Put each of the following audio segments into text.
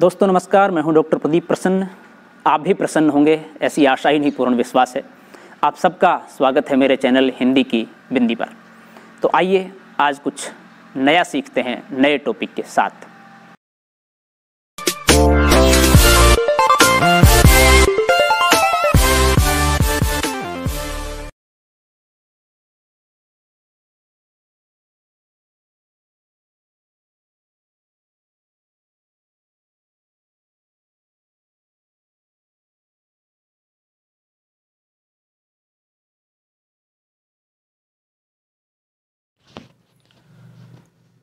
दोस्तों नमस्कार मैं हूं डॉक्टर प्रदीप प्रसन्न आप भी प्रसन्न होंगे ऐसी आशा ही नहीं पूर्ण विश्वास है आप सबका स्वागत है मेरे चैनल हिंदी की बिंदी पर तो आइए आज कुछ नया सीखते हैं नए टॉपिक के साथ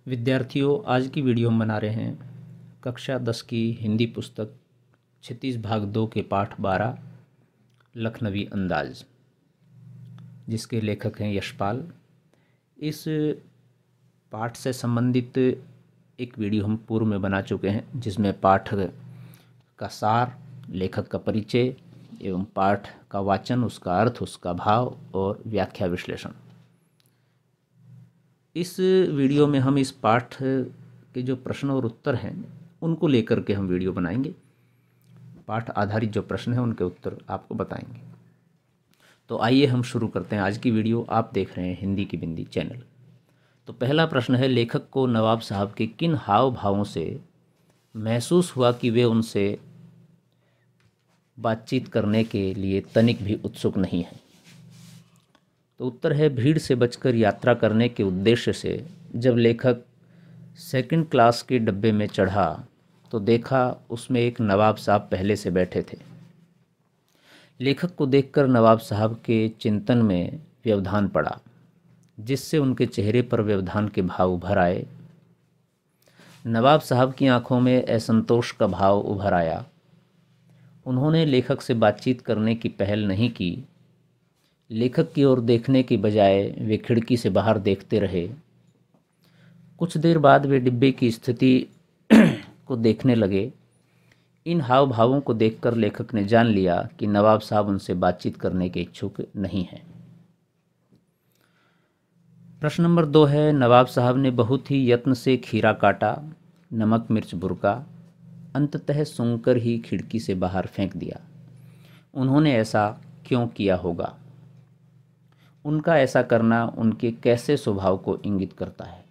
विद्यार्थियों आज की वीडियो हम बना रहे हैं कक्षा दस की हिंदी पुस्तक छत्तीस भाग दो के पाठ बारह लखनवी अंदाज जिसके लेखक हैं यशपाल इस पाठ से संबंधित एक वीडियो हम पूर्व में बना चुके हैं जिसमें पाठ का सार लेखक का परिचय एवं पाठ का वाचन उसका अर्थ उसका भाव और व्याख्या विश्लेषण इस वीडियो में हम इस पाठ के जो प्रश्न और उत्तर हैं उनको लेकर के हम वीडियो बनाएंगे पाठ आधारित जो प्रश्न हैं उनके उत्तर आपको बताएंगे तो आइए हम शुरू करते हैं आज की वीडियो आप देख रहे हैं हिंदी की बिंदी चैनल तो पहला प्रश्न है लेखक को नवाब साहब के किन हाव भावों से महसूस हुआ कि वे उनसे बातचीत करने के लिए तनिक भी उत्सुक नहीं हैं तो उत्तर है भीड़ से बचकर यात्रा करने के उद्देश्य से जब लेखक सेकंड क्लास के डब्बे में चढ़ा तो देखा उसमें एक नवाब साहब पहले से बैठे थे लेखक को देखकर नवाब साहब के चिंतन में व्यवधान पड़ा जिससे उनके चेहरे पर व्यवधान के भाव उभर आए नवाब साहब की आंखों में असंतोष का भाव उभर आया उन्होंने लेखक से बातचीत करने की पहल नहीं की लेखक की ओर देखने के बजाय वे खिड़की से बाहर देखते रहे कुछ देर बाद वे डिब्बे की स्थिति को देखने लगे इन हाव भावों को देखकर लेखक ने जान लिया कि नवाब साहब उनसे बातचीत करने के इच्छुक नहीं हैं प्रश्न नंबर दो है नवाब साहब ने बहुत ही यत्न से खीरा काटा नमक मिर्च बुरका अंततः सुनकर ही खिड़की से बाहर फेंक दिया उन्होंने ऐसा क्यों किया होगा उनका ऐसा करना उनके कैसे स्वभाव को इंगित करता है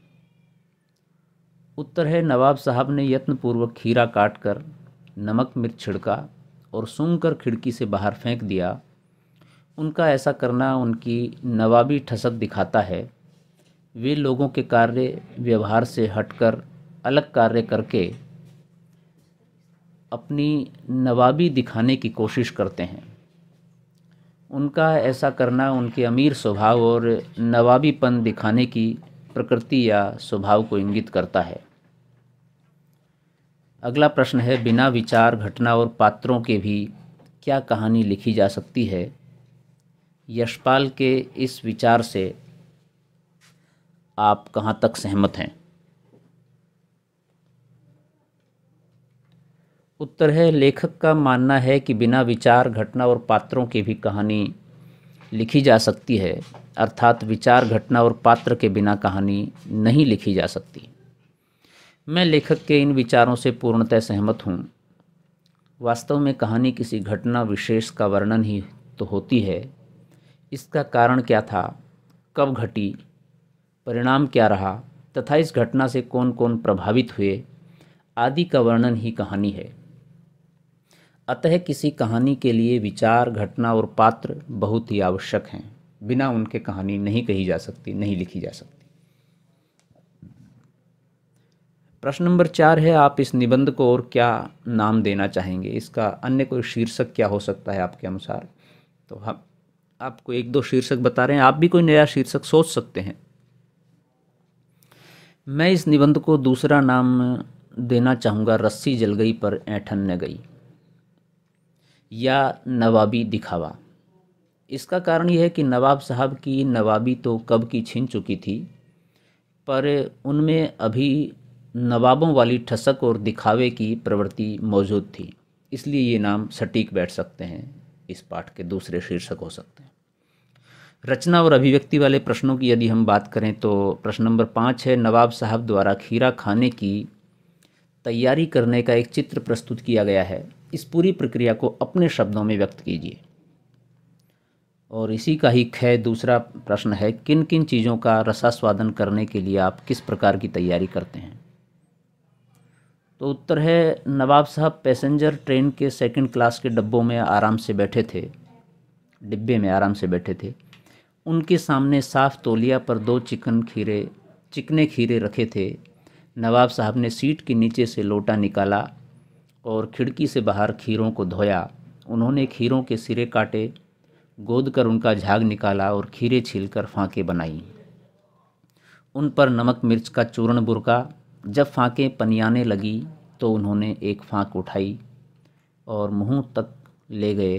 उत्तर है नवाब साहब ने यत्नपूर्वक खीरा काट कर नमक मिर्च छिड़का और सूंघ कर खिड़की से बाहर फेंक दिया उनका ऐसा करना उनकी नवाबी ठसक दिखाता है वे लोगों के कार्य व्यवहार से हटकर अलग कार्य करके अपनी नवाबी दिखाने की कोशिश करते हैं उनका ऐसा करना उनके अमीर स्वभाव और नवाबीपन दिखाने की प्रकृति या स्वभाव को इंगित करता है अगला प्रश्न है बिना विचार घटना और पात्रों के भी क्या कहानी लिखी जा सकती है यशपाल के इस विचार से आप कहाँ तक सहमत हैं उत्तर है लेखक का मानना है कि बिना विचार घटना और पात्रों की भी कहानी लिखी जा सकती है अर्थात विचार घटना और पात्र के बिना कहानी नहीं लिखी जा सकती मैं लेखक के इन विचारों से पूर्णतः सहमत हूँ वास्तव में कहानी किसी घटना विशेष का वर्णन ही तो होती है इसका कारण क्या था कब घटी परिणाम क्या रहा तथा इस घटना से कौन कौन प्रभावित हुए आदि का वर्णन ही कहानी है अतः किसी कहानी के लिए विचार घटना और पात्र बहुत ही आवश्यक हैं बिना उनके कहानी नहीं कही जा सकती नहीं लिखी जा सकती प्रश्न नंबर चार है आप इस निबंध को और क्या नाम देना चाहेंगे इसका अन्य कोई शीर्षक क्या हो सकता है आपके अनुसार तो हम आपको एक दो शीर्षक बता रहे हैं आप भी कोई नया शीर्षक सोच सकते हैं मैं इस निबंध को दूसरा नाम देना चाहूँगा रस्सी जल गई पर ऐठन न गई या नवाबी दिखावा इसका कारण यह है कि नवाब साहब की नवाबी तो कब की छिन चुकी थी पर उनमें अभी नवाबों वाली ठसक और दिखावे की प्रवृत्ति मौजूद थी इसलिए ये नाम सटीक बैठ सकते हैं इस पाठ के दूसरे शीर्षक हो सकते हैं रचना और अभिव्यक्ति वाले प्रश्नों की यदि हम बात करें तो प्रश्न नंबर पाँच है नवाब साहब द्वारा खीरा खाने की तैयारी करने का एक चित्र प्रस्तुत किया गया है इस पूरी प्रक्रिया को अपने शब्दों में व्यक्त कीजिए और इसी का ही खै दूसरा प्रश्न है किन किन चीज़ों का रसास्वादन करने के लिए आप किस प्रकार की तैयारी करते हैं तो उत्तर है नवाब साहब पैसेंजर ट्रेन के सेकंड क्लास के डब्बों में आराम से बैठे थे डिब्बे में आराम से बैठे थे उनके सामने साफ तोलिया पर दो चिकन खीरे चिकने खीरे रखे थे नवाब साहब ने सीट के नीचे से लोटा निकाला और खिड़की से बाहर खीरों को धोया उन्होंने खीरों के सिरे काटे गोद कर उनका झाग निकाला और खीरे छील कर फांके बनाई उन पर नमक मिर्च का चूर्ण बुरका जब फांके पनियाने लगी तो उन्होंने एक फांक उठाई और मुँह तक ले गए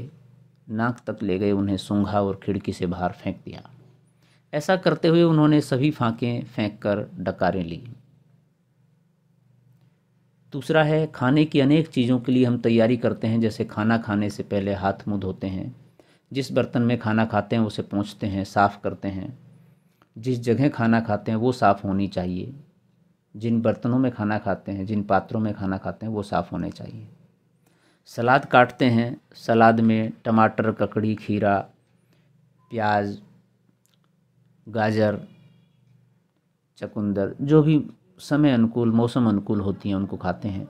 नाक तक ले गए उन्हें सूंघा और खिड़की से बाहर फेंक दिया ऐसा करते हुए उन्होंने सभी फांकें फेंक कर डकारें ली दूसरा है खाने की अनेक चीज़ों के लिए हम तैयारी करते हैं जैसे खाना खाने से पहले हाथ मुँह धोते हैं जिस बर्तन में खाना खाते हैं उसे पहुँचते हैं साफ़ करते हैं जिस जगह खाना खाते हैं वो साफ़ होनी चाहिए जिन बर्तनों में खाना खाते हैं जिन पात्रों में खाना खाते हैं वो साफ़ होने चाहिए सलाद काटते हैं सलाद में टमाटर ककड़ी खीरा प्याज गाजर चकुंदर जो भी समय अनुकूल मौसम अनुकूल होती हैं उनको खाते हैं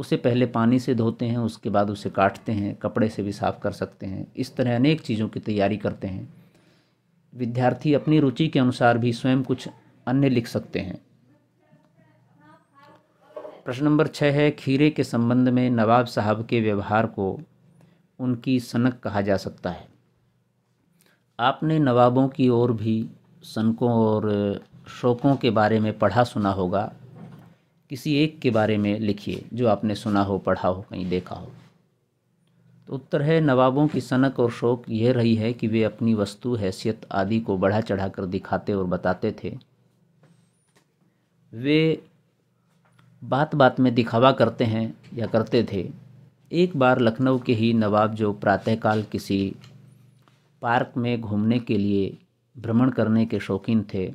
उसे पहले पानी से धोते हैं उसके बाद उसे काटते हैं कपड़े से भी साफ़ कर सकते हैं इस तरह अनेक चीज़ों की तैयारी करते हैं विद्यार्थी अपनी रुचि के अनुसार भी स्वयं कुछ अन्य लिख सकते हैं प्रश्न नंबर छः है खीरे के संबंध में नवाब साहब के व्यवहार को उनकी सनक कहा जा सकता है आपने नवाबों की ओर भी सनकों और शौक़ों के बारे में पढ़ा सुना होगा किसी एक के बारे में लिखिए जो आपने सुना हो पढ़ा हो कहीं देखा हो तो उत्तर है नवाबों की सनक और शौक यह रही है कि वे अपनी वस्तु हैसियत आदि को बढ़ा चढ़ा कर दिखाते और बताते थे वे बात बात में दिखावा करते हैं या करते थे एक बार लखनऊ के ही नवाब जो प्रातःकाल किसी पार्क में घूमने के लिए भ्रमण करने के शौकीन थे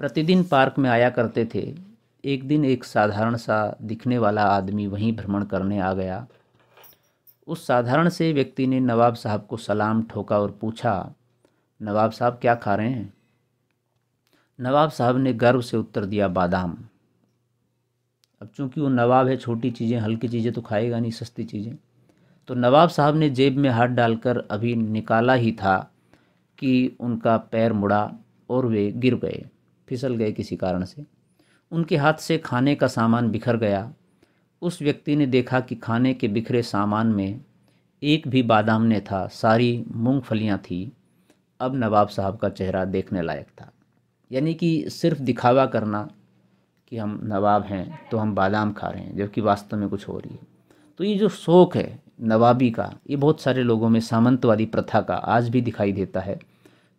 प्रतिदिन पार्क में आया करते थे एक दिन एक साधारण सा दिखने वाला आदमी वहीं भ्रमण करने आ गया उस साधारण से व्यक्ति ने नवाब साहब को सलाम ठोका और पूछा नवाब साहब क्या खा रहे हैं नवाब साहब ने गर्व से उत्तर दिया बादाम अब चूंकि वो नवाब है छोटी चीज़ें हल्की चीज़ें तो खाएगा नहीं सस्ती चीज़ें तो नवाब साहब ने जेब में हाथ डालकर अभी निकाला ही था कि उनका पैर मुड़ा और वे गिर गए फिसल गए किसी कारण से उनके हाथ से खाने का सामान बिखर गया उस व्यक्ति ने देखा कि खाने के बिखरे सामान में एक भी बादाम ने था सारी मूँगफलियाँ थी अब नवाब साहब का चेहरा देखने लायक था यानी कि सिर्फ दिखावा करना कि हम नवाब हैं तो हम बादाम खा रहे हैं जबकि वास्तव में कुछ हो रही है तो ये जो शौक़ है नवाबी का ये बहुत सारे लोगों में सामंतवादी प्रथा का आज भी दिखाई देता है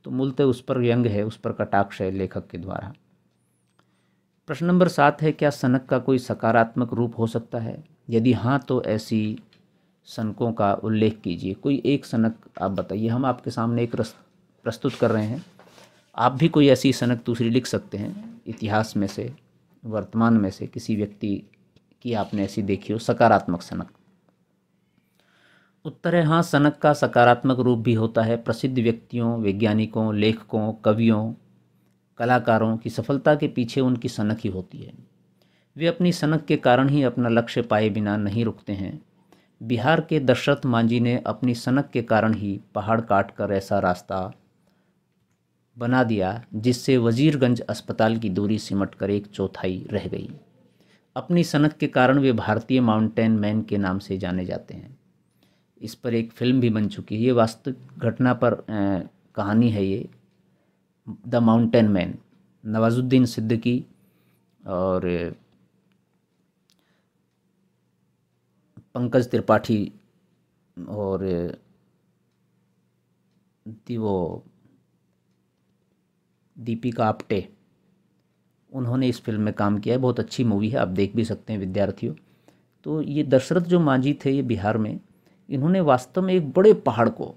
तो मूलतः उस पर व्यंग है उस पर कटाक्ष है लेखक के द्वारा प्रश्न नंबर सात है क्या सनक का कोई सकारात्मक रूप हो सकता है यदि हाँ तो ऐसी सनकों का उल्लेख कीजिए कोई एक सनक आप बताइए हम आपके सामने एक प्रस्तुत कर रहे हैं आप भी कोई ऐसी सनक दूसरी लिख सकते हैं इतिहास में से वर्तमान में से किसी व्यक्ति की आपने ऐसी देखी हो सकारात्मक सनक उत्तर है हाँ सनक का सकारात्मक रूप भी होता है प्रसिद्ध व्यक्तियों वैज्ञानिकों लेखकों कवियों कलाकारों की सफलता के पीछे उनकी सनक ही होती है वे अपनी सनक के कारण ही अपना लक्ष्य पाए बिना नहीं रुकते हैं बिहार के दशरथ मांझी ने अपनी सनक के कारण ही पहाड़ काट कर ऐसा रास्ता बना दिया जिससे वजीरगंज अस्पताल की दूरी सिमट कर एक चौथाई रह गई अपनी सनक के कारण वे भारतीय माउंटेन मैन के नाम से जाने जाते हैं इस पर एक फिल्म भी बन चुकी है ये वास्तविक घटना पर कहानी है ये the mountain man Nawazuddin Siddiqui और पंकज त्रिपाठी और दी वो दीपिका आप्टे उन्होंने इस फिल्म में काम किया है बहुत अच्छी मूवी है आप देख भी सकते हैं विद्यार्थियों तो ये दशरथ जो मांझी थे ये बिहार में इन्होंने वास्तव में एक बड़े पहाड़ को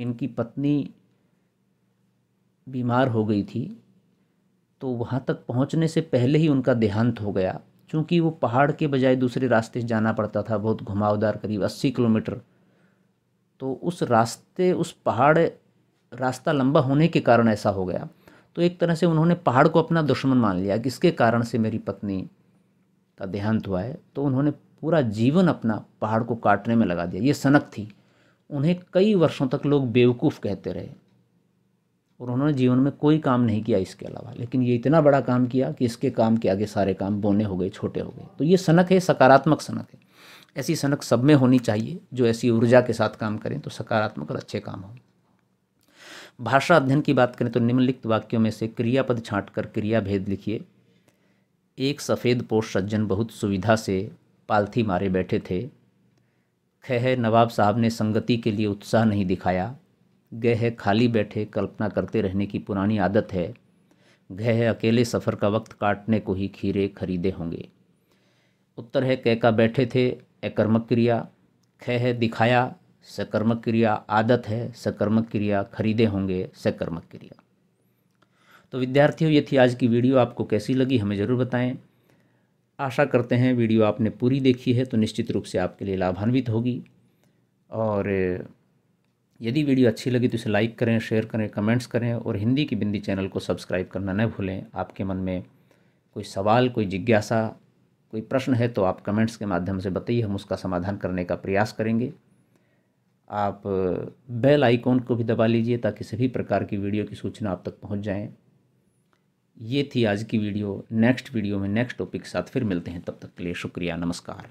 इनकी पत्नी बीमार हो गई थी तो वहाँ तक पहुँचने से पहले ही उनका देहांत हो गया चूँकि वो पहाड़ के बजाय दूसरे रास्ते से जाना पड़ता था बहुत घुमावदार करीब अस्सी किलोमीटर तो उस रास्ते उस पहाड़ रास्ता लंबा होने के कारण ऐसा हो गया तो एक तरह से उन्होंने पहाड़ को अपना दुश्मन मान लिया किसके कारण से मेरी पत्नी का देहांत हुआ है तो उन्होंने पूरा जीवन अपना पहाड़ को काटने में लगा दिया ये सनक थी उन्हें कई वर्षों तक लोग बेवकूफ़ कहते रहे और उन्होंने जीवन में कोई काम नहीं किया इसके अलावा लेकिन ये इतना बड़ा काम किया कि इसके काम के आगे सारे काम बोने हो गए छोटे हो गए तो ये सनक है सकारात्मक सनक है ऐसी सनक सब में होनी चाहिए जो ऐसी ऊर्जा के साथ काम करें तो सकारात्मक और अच्छे काम हों भाषा अध्ययन की बात करें तो निम्नलिखित वाक्यों में से क्रियापद छाँट कर क्रिया भेद लिखिए एक सफ़ेद पोष सज्जन बहुत सुविधा से पालथी मारे बैठे थे खह नवाब साहब ने संगति के लिए उत्साह नहीं दिखाया गह खाली बैठे कल्पना करते रहने की पुरानी आदत है गह अकेले सफ़र का वक्त काटने को ही खीरे खरीदे होंगे उत्तर है कहका बैठे थे अकर्मक क्रिया खह दिखाया सकर्मक क्रिया आदत है सकर्मक क्रिया खरीदे होंगे सकर्मक क्रिया तो विद्यार्थियों ये थी आज की वीडियो आपको कैसी लगी हमें ज़रूर बताएं आशा करते हैं वीडियो आपने पूरी देखी है तो निश्चित रूप से आपके लिए लाभान्वित होगी और यदि वीडियो अच्छी लगी तो इसे लाइक करें शेयर करें कमेंट्स करें और हिंदी की बिंदी चैनल को सब्सक्राइब करना न भूलें आपके मन में कोई सवाल कोई जिज्ञासा कोई प्रश्न है तो आप कमेंट्स के माध्यम से बताइए हम उसका समाधान करने का प्रयास करेंगे आप बेल आइकॉन को भी दबा लीजिए ताकि सभी प्रकार की वीडियो की सूचना आप तक पहुंच जाएँ ये थी आज की वीडियो नेक्स्ट वीडियो में नेक्स्ट टॉपिक के साथ फिर मिलते हैं तब तक के लिए शुक्रिया नमस्कार